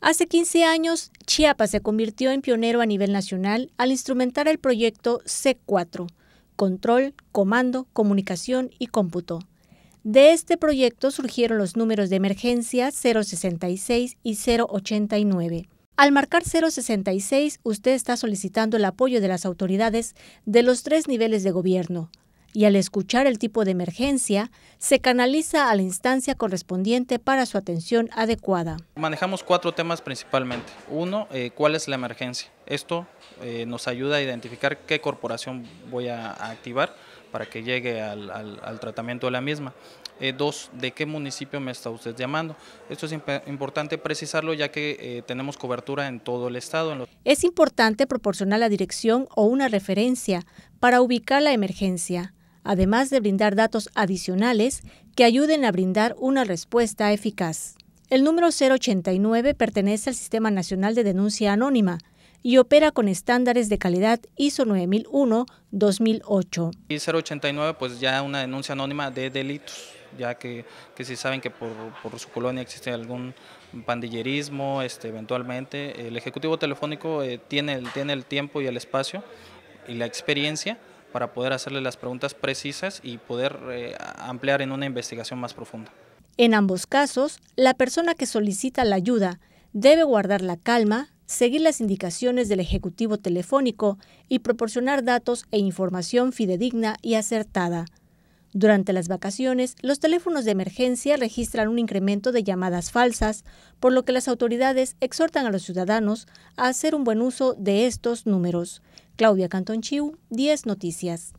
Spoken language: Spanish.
Hace 15 años, Chiapas se convirtió en pionero a nivel nacional al instrumentar el proyecto C4, Control, Comando, Comunicación y Cómputo. De este proyecto surgieron los números de emergencia 066 y 089. Al marcar 066, usted está solicitando el apoyo de las autoridades de los tres niveles de gobierno, y al escuchar el tipo de emergencia, se canaliza a la instancia correspondiente para su atención adecuada. Manejamos cuatro temas principalmente. Uno, eh, ¿cuál es la emergencia? Esto eh, nos ayuda a identificar qué corporación voy a, activar para que llegue al, tratamiento de la misma. Eh, dos, ¿de qué municipio me está usted llamando? Esto es importante precisarlo ya que tenemos cobertura en todo el estado. Es importante proporcionar la dirección o una referencia para ubicar la emergencia además de brindar datos adicionales que ayuden a brindar una respuesta eficaz. El número 089 pertenece al Sistema Nacional de Denuncia Anónima y opera con estándares de calidad ISO 9001-2008. Y 089 pues ya una denuncia anónima de delitos, ya que, que si saben que por, por su colonia existe algún pandillerismo, este, eventualmente el Ejecutivo Telefónico eh, tiene, el, tiene el tiempo y el espacio y la experiencia para poder hacerle las preguntas precisas y poder eh, ampliar en una investigación más profunda. En ambos casos, la persona que solicita la ayuda debe guardar la calma, seguir las indicaciones del Ejecutivo Telefónico y proporcionar datos e información fidedigna y acertada. Durante las vacaciones, los teléfonos de emergencia registran un incremento de llamadas falsas, por lo que las autoridades exhortan a los ciudadanos a hacer un buen uso de estos números. Claudia Cantonchiu, 10 Noticias.